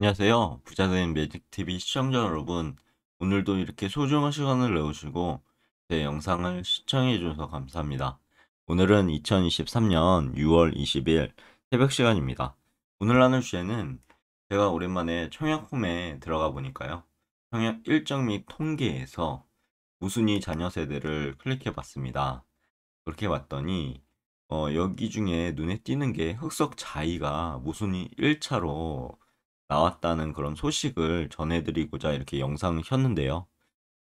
안녕하세요. 부자된 매직TV 시청자 여러분. 오늘도 이렇게 소중한 시간을 내오시고제 영상을 시청해주셔서 감사합니다. 오늘은 2023년 6월 20일 새벽 시간입니다. 오늘 나눌 주제는 제가 오랜만에 청약홈에 들어가 보니까요. 청약 일정 및 통계에서 우순위 자녀 세대를 클릭해 봤습니다. 그렇게 봤더니 어, 여기 중에 눈에 띄는 게 흑석 자이가 무순위 1차로 나왔다는 그런 소식을 전해드리고자 이렇게 영상을 켰는데요.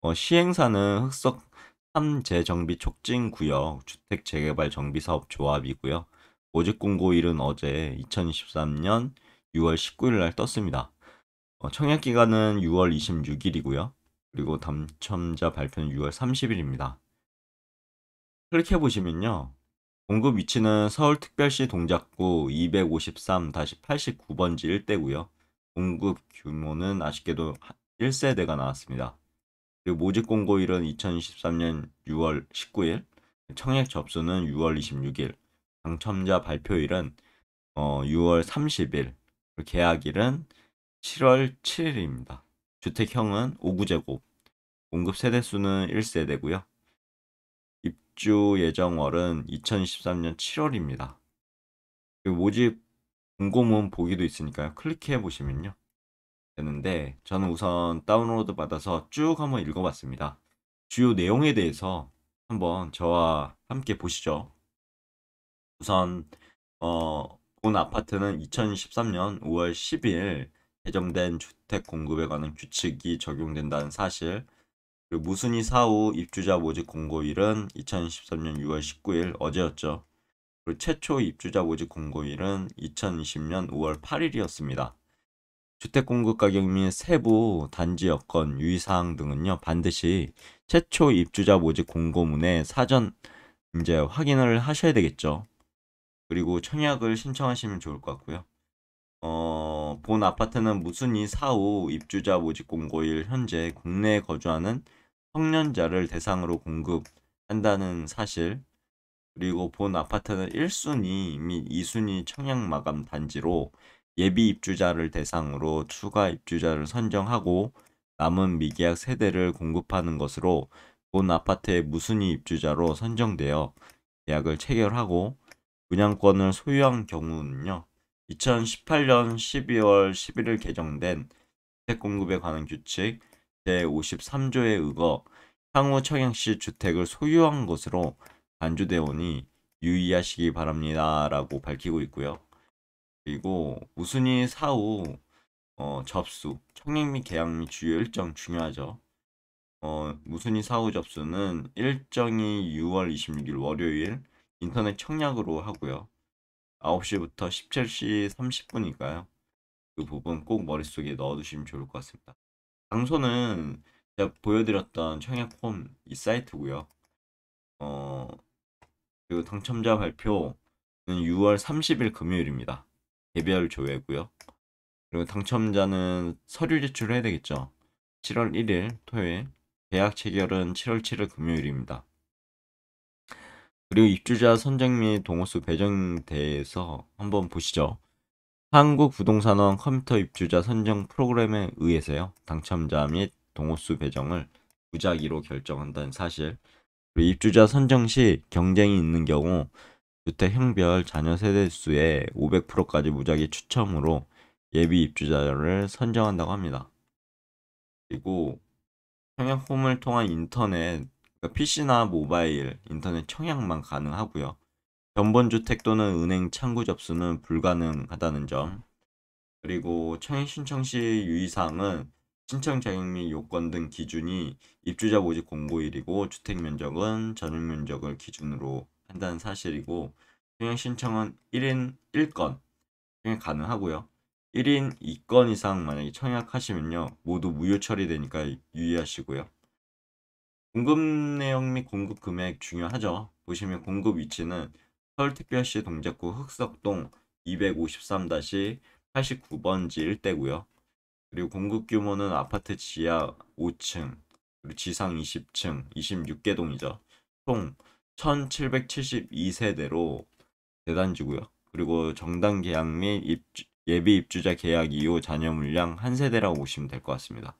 어, 시행사는 흑석 3재정비 촉진구역 주택재개발정비사업조합이고요. 모집공고일은 어제 2023년 6월 19일 날 떴습니다. 어, 청약기간은 6월 26일이고요. 그리고 당첨자 발표는 6월 30일입니다. 클릭해 보시면요. 공급 위치는 서울특별시 동작구 253-89번지 일대고요 공급 규모는 아쉽게도 1세대가 나왔습니다. 그리고 모집 공고일은 2023년 6월 19일, 청약 접수는 6월 26일, 당첨자 발표일은 어, 6월 30일, 계약일은 7월 7일입니다. 주택형은 5구제곱, 공급 세대수는 1세대고요. 입주 예정월은 2 0 2 3년 7월입니다. 모집 공고문 보기도 있으니까요. 클릭해 보시면요. 되는데 저는 우선 다운로드 받아서 쭉 한번 읽어봤습니다. 주요 내용에 대해서 한번 저와 함께 보시죠. 우선 어, 본 아파트는 2013년 5월 10일 개정된 주택 공급에 관한 규칙이 적용된다는 사실 그리고 무순위 사후 입주자 모집 공고일은 2013년 6월 19일 어제였죠. 그 최초 입주자 모집 공고일은 2020년 5월 8일이었습니다. 주택 공급 가격 및 세부 단지 여건 유의사항 등은요 반드시 최초 입주자 모집 공고문에 사전 이제 확인을 하셔야 되겠죠. 그리고 청약을 신청하시면 좋을 것 같고요. 어, 본 아파트는 무슨이 사후 입주자 모집 공고일 현재 국내에 거주하는 성년자를 대상으로 공급한다는 사실 그리고 본 아파트는 1순위 및 2순위 청약 마감 단지로 예비 입주자를 대상으로 추가 입주자를 선정하고 남은 미계약 세대를 공급하는 것으로 본 아파트의 무순위 입주자로 선정되어 계약을 체결하고 분양권을 소유한 경우는요. 2018년 12월 11일 개정된 주택공급에 관한 규칙 제53조에 의거 향후 청약시 주택을 소유한 것으로 반주대원이 유의하시기 바랍니다. 라고 밝히고 있고요. 그리고 우순이 사후 어, 접수, 청약 및 계약 및 주요 일정 중요하죠. 어, 무순이 사후 접수는 일정이 6월 26일 월요일 인터넷 청약으로 하고요. 9시부터 17시 30분이니까요. 그 부분 꼭 머릿속에 넣어두시면 좋을 것 같습니다. 장소는 제가 보여드렸던 청약홈 이 사이트고요. 그 당첨자 발표는 6월 30일 금요일입니다. 개별 조회고요. 그리고 당첨자는 서류 제출해야 을 되겠죠. 7월 1일 토요일, 계약 체결은 7월 7일 금요일입니다. 그리고 입주자 선정 및 동호수 배정대해서 한번 보시죠. 한국부동산원 컴퓨터 입주자 선정 프로그램에 의해서요. 당첨자 및 동호수 배정을 무작위로 결정한다는 사실 입주자 선정 시 경쟁이 있는 경우 주택형별 자녀 세대수의 500%까지 무작위 추첨으로 예비 입주자를 선정한다고 합니다. 그리고 청약홈을 통한 인터넷, PC나 그러니까 모바일, 인터넷 청약만 가능하고요. 전본주택 또는 은행 창구 접수는 불가능하다는 점. 그리고 청약 신청 시 유의사항은 신청자격 및 요건 등 기준이 입주자 모집 공고일이고 주택면적은 전용면적을 기준으로 한다는 사실이고 통약신청은 1인 1건 통약 가능하고요. 1인 2건 이상 만약에 청약하시면요. 모두 무효 처리되니까 유의하시고요. 공급 내용 및 공급 금액 중요하죠. 보시면 공급 위치는 서울특별시 동작구 흑석동 253-89번지 일대고요. 그리고 공급 규모는 아파트 지하 5층, 그리고 지상 20층, 26개 동이죠. 총 1772세대로 대단지고요. 그리고 정당 계약 및 입주, 예비 입주자 계약 이후 잔여 물량 한 세대라고 보시면 될 것 같습니다.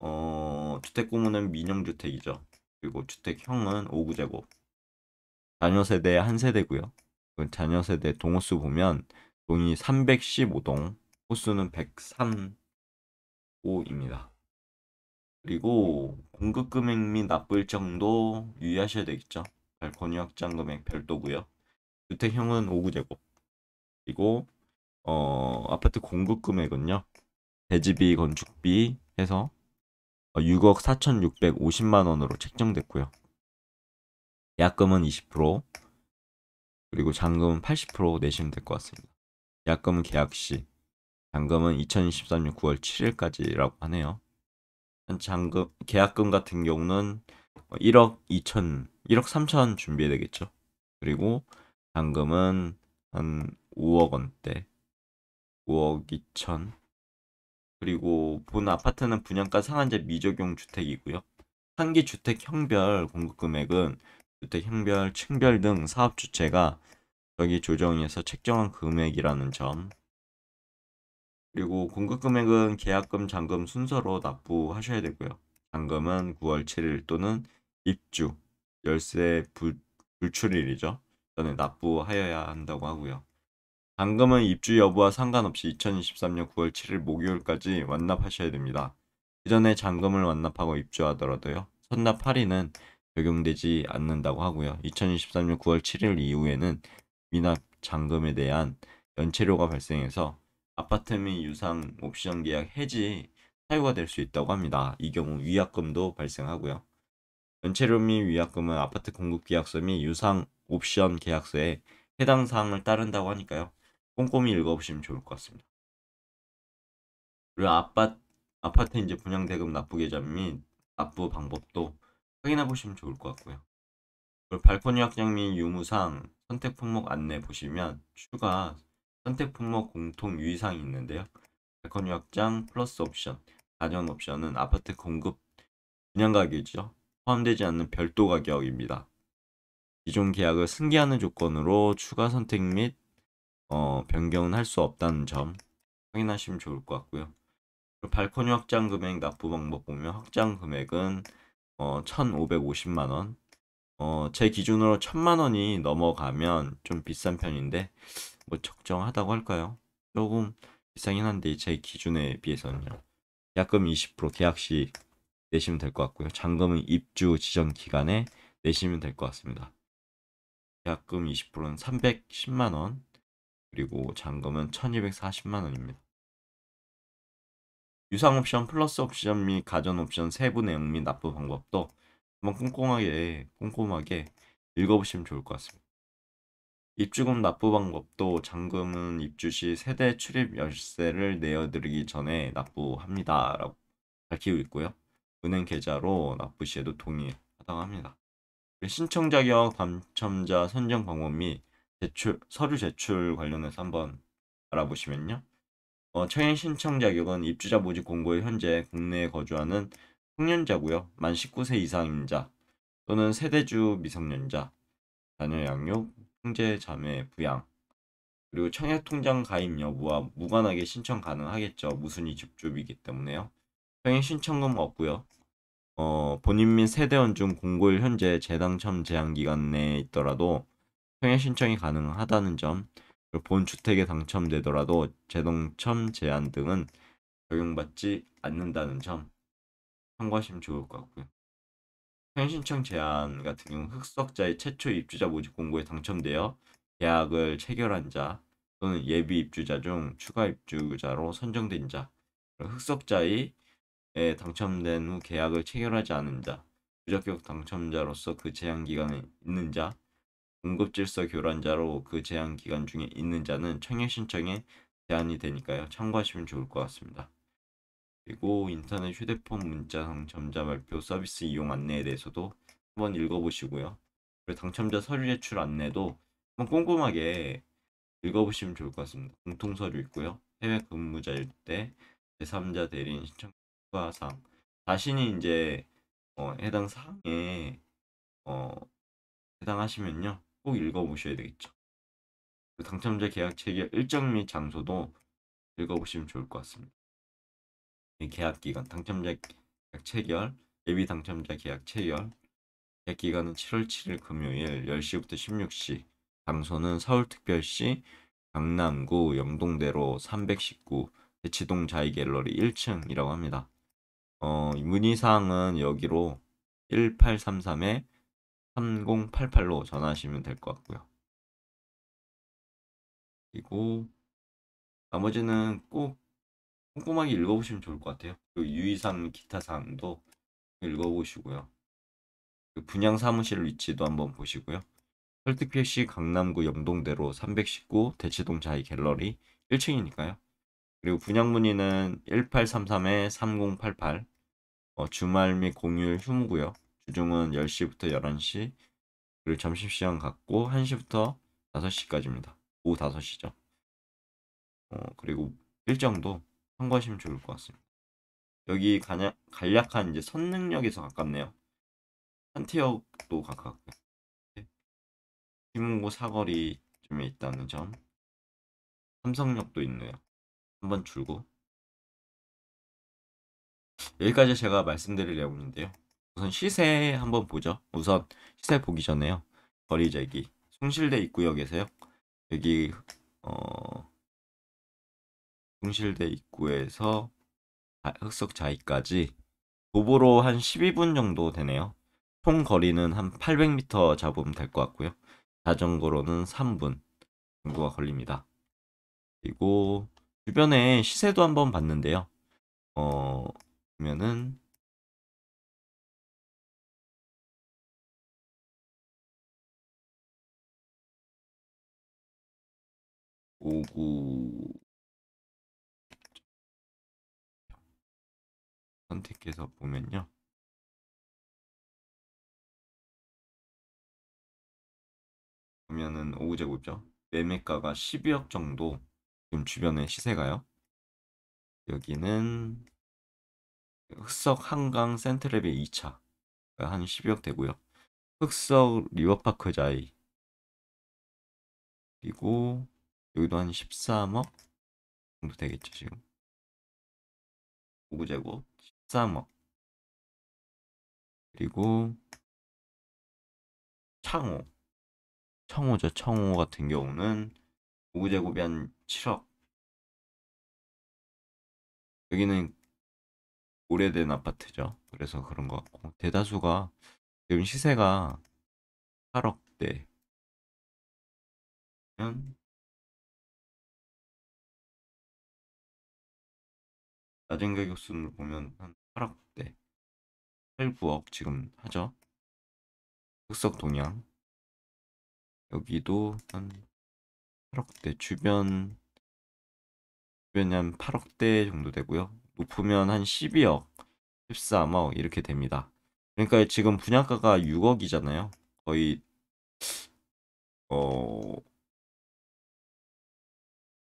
어, 주택 고무은 민영주택이죠. 그리고 주택형은 5구제곱. 자녀 세대 한 세대고요. 자녀 그 세대 동호수 보면 동이 315동, 호수는 103호입니다. 그리고 공급 금액 및 납불 정도 유의하셔야 되겠죠. 발코니 확장 금액 별도고요. 주택형은 5구제곱. 그리고 어, 아파트 공급 금액은요. 대지비, 건축비 해서 6억 어, 4,650만 원으로 책정됐고요. 약금은 20% 그리고 잔금은 80% 내시면 될 것 같습니다. 약금은 계약 시 잔금은 2023년 9월 7일까지라고 하네요. 잔금 계약금 같은 경우는 1억 뭐 2천, 1억 3천 준비해야 되겠죠. 그리고 잔금은 한 5억 원대, 5억 2천. 그리고 본 아파트는 분양가 상한제 미적용 주택이고요. 상기 주택 형별 공급 금액은 주택 형별, 층별 등 사업 주체가 여기 조정에서 책정한 금액이라는 점 그리고 공급 금액은 계약금 잔금 순서로 납부하셔야 되고요. 잔금은 9월 7일 또는 입주, 열쇠 불, 불출일이죠. 전에 납부하여야 한다고 하고요. 잔금은 입주 여부와 상관없이 2023년 9월 7일 목요일까지 완납하셔야 됩니다. 이전에 잔금을 완납하고 입주하더라도요. 선납 할인은 적용되지 않는다고 하고요. 2023년 9월 7일 이후에는 미납 잔금에 대한 연체료가 발생해서 아파트 및 유상 옵션 계약 해지 사유가 될 수 있다고 합니다. 이 경우 위약금도 발생하고요. 연체료 및 위약금은 아파트 공급 계약서 및 유상 옵션 계약서에 해당 사항을 따른다고 하니까요. 꼼꼼히 읽어보시면 좋을 것 같습니다. 그리고 아파트, 아파트 이제 분양대금 납부 계좌 및 납부 방법도 확인해 보시면 좋을 것 같고요. 그리고 발코니 확장 및 유무상 선택 품목 안내 보시면 추가 선택 품목 공통 유의사항이 있는데요. 발코니 확장 플러스 옵션, 가전 옵션은 아파트 공급 분양 가격이죠. 포함되지 않는 별도 가격입니다. 기존 계약을 승계하는 조건으로 추가 선택 및 어, 변경은 할 수 없다는 점 확인하시면 좋을 것 같고요. 발코니 확장 금액 납부 방법 보면 확장 금액은 어, 1,550만 원. 어, 제 기준으로 1,000만 원이 넘어가면 좀 비싼 편인데 뭐 적정하다고 할까요? 조금 비싸긴 한데 제 기준에 비해서는요. 약금 20% 계약 시 내시면 될 것 같고요. 잔금은 입주 지정 기간에 내시면 될 것 같습니다. 계약금 20%는 310만 원, 그리고 잔금은 1240만 원입니다. 유상 옵션, 플러스 옵션 및 가전 옵션 세부 내용 및 납부 방법도 한번 꼼꼼하게 꼼꼼하게 읽어보시면 좋을 것 같습니다. 입주금 납부 방법도 잔금은 입주 시 세대 출입 열쇠를 내어드리기 전에 납부합니다라고 밝히고 있고요. 은행 계좌로 납부 시에도 동의하다고 합니다. 신청자 격 당첨자 선정 방법 및 제출, 서류 제출 관련해서 한번 알아보시면요. 어, 청인 신청 자격은 입주자 모집 공고에 현재 국내에 거주하는 청년자고요. 만 19세 이상인자 또는 세대주 미성년자, 자녀 양육, 형제 자매 부양 그리고 청약통장 가입 여부와 무관하게 신청 가능하겠죠. 무순이 집주이기 때문에요. 평행 신청금 없고요. 어, 본인 및 세대원 중 공고일 현재 재당첨 제한 기간 내에 있더라도 평행 신청이 가능하다는 점, 그리고 본 주택에 당첨되더라도 재당첨 제한 등은 적용받지 않는다는 점 참고하시면 좋을 것 같고요. 편신청 제안 같은 경우 흑석자의 최초 입주자 모집 공고에 당첨되어 계약을 체결한 자 또는 예비 입주자 중 추가 입주자로 선정된 자 흑석자의 당첨된 후 계약을 체결하지 않은 자 무자격 당첨자로서 그 제한 기간에 있는 자 공급질서 교란자로 그 제한 기간 중에 있는 자는 청약 신청에 제한이 되니까요 참고하시면 좋을 것 같습니다. 그리고 인터넷 휴대폰 문자 당첨자 발표 서비스 이용 안내에 대해서도 한번 읽어보시고요. 그리고 당첨자 서류 제출 안내도 한번 꼼꼼하게 읽어보시면 좋을 것 같습니다. 공통 서류 있고요. 해외 근무자일 때 제3자 대리인 신청 추가사항 자신이 이제 어, 해당 사항에 어, 해당하시면요 꼭 읽어보셔야 되겠죠. 당첨자 계약 체결 일정 및 장소도 읽어보시면 좋을 것 같습니다. 계약 기간, 당첨자 계약 체결, 예비 당첨자 계약 체결. 계약 기간은 7월 7일 금요일 10시부터 16시. 장소는 서울특별시 강남구 영동대로 319 대치동 자이갤러리 1층이라고 합니다. 어, 문의사항은 여기로 1833에 3088로 전화하시면 될 것 같고요. 그리고 나머지는 꼭 꼼꼼하게 읽어보시면 좋을 것 같아요. 그 유의사항, 기타 사항도 읽어보시고요. 그 분양 사무실 위치도 한번 보시고요. 설득필시 강남구 영동대로 319 대치동 자이 갤러리 1층이니까요. 그리고 분양 문의는 1833-3088 어, 주말 및 공휴일 휴무고요. 주중은 10시부터 11시 그리고 점심시간 갖고 1시부터 5시까지입니다. 오후 5시죠. 어, 그리고 일정도 참고하시면 좋을 것 같습니다. 여기 간약, 간략한 이제 선릉역에서 가깝네요. 산티역도 가깝고 네. 김문고 사거리쯤에 있다는 점 삼성역도 있네요. 한번 줄고 여기까지 제가 말씀드리려고용는데요 우선 시세 한번 보죠. 우선 시세 보기 전에요. 거리 재기 송실대 입구역에서요. 여기 어 숭실대 입구에서 흑석자이까지 도보로 한 12분 정도 되네요. 총 거리는 한 800m 잡으면 될 것 같고요. 자전거로는 3분 정도가 걸립니다. 그리고 주변에 시세도 한번 봤는데요. 어, 보면은 선택해서 보면요. 보면은 5제곱이죠. 매매가가 12억 정도 지금 주변에 시세가요. 여기는 흑석 한강 센트랩의 2차 한 12억 되고요. 흑석 리버파크 자이 그리고 여기도 한 13억 정도 되겠죠 지금 5제곱 s u 그리고 창호 청호죠 청호 같은 경우는 5제곱이 한 7억 여기는 오래된 아파트죠 그래서 그런 것 같고 대다수가 지금 시세가 8억대 낮은 가격순으로 보면 한 8억 국대 혈부억 지금 하죠 흑석 동양 여기도 한 8억대 주변 주변이 한 8억대 정도 되고요 높으면 한 12억 13억 이렇게 됩니다 그러니까 지금 분양가가 6억이잖아요 거의 어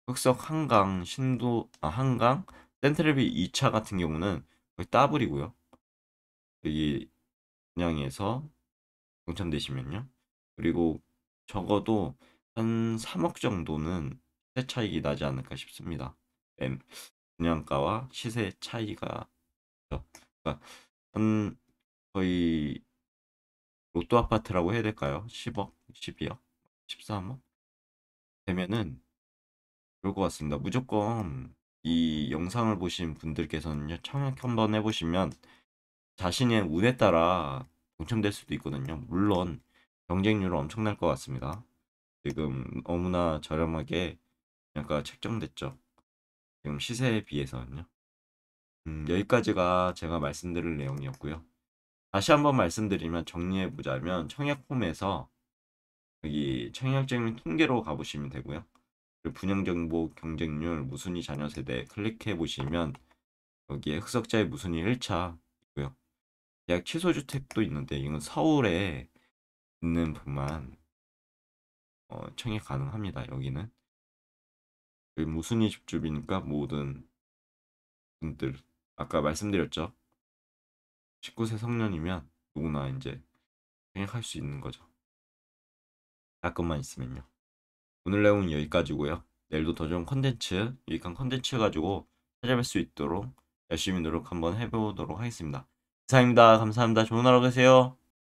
흑석 한강 신도 아 한강 센트럴비 2차 같은 경우는 여기 따블이고요. 여기 분양에서 당첨되시면요. 그리고 적어도 한 3억 정도는 시세 차익이 나지 않을까 싶습니다. 분양가와 시세 차이가 그러니까 한 거의 로또 아파트라고 해야 될까요? 10억, 12억, 13억 되면은 그럴 것 같습니다. 무조건 이 영상을 보신 분들께서는요 청약 한번 해보시면 자신의 운에 따라 당첨될 수도 있거든요 물론 경쟁률은 엄청날 것 같습니다 지금 너무나 저렴하게 그러니까 책정됐죠 지금 시세에 비해서는요 음, 여기까지가 제가 말씀드릴 내용이었고요 다시 한번 말씀드리면 정리해보자면 청약홈에서 여기 청약증 통계로 가보시면 되고요 그 분양정보 경쟁률 무순위 자녀 세대 클릭해 보시면 여기에 흑석자의 무순위 1차이고요. 계약 취소 주택도 있는데 이건 서울에 있는 분만 어, 청약 가능합니다. 여기는 그 무순위 집주비니까 모든 분들 아까 말씀드렸죠. 19세 성년이면 누구나 이제 청약할 수 있는 거죠. 약금만 있으면요. 오늘 내용은 여기까지고요. 내일도 더 좋은 컨텐츠, 유익한 컨텐츠 가지고 찾아뵐 수 있도록 열심히 노력 한번 해보도록 하겠습니다. 이상입니다. 감사합니다. 좋은 하루 되세요.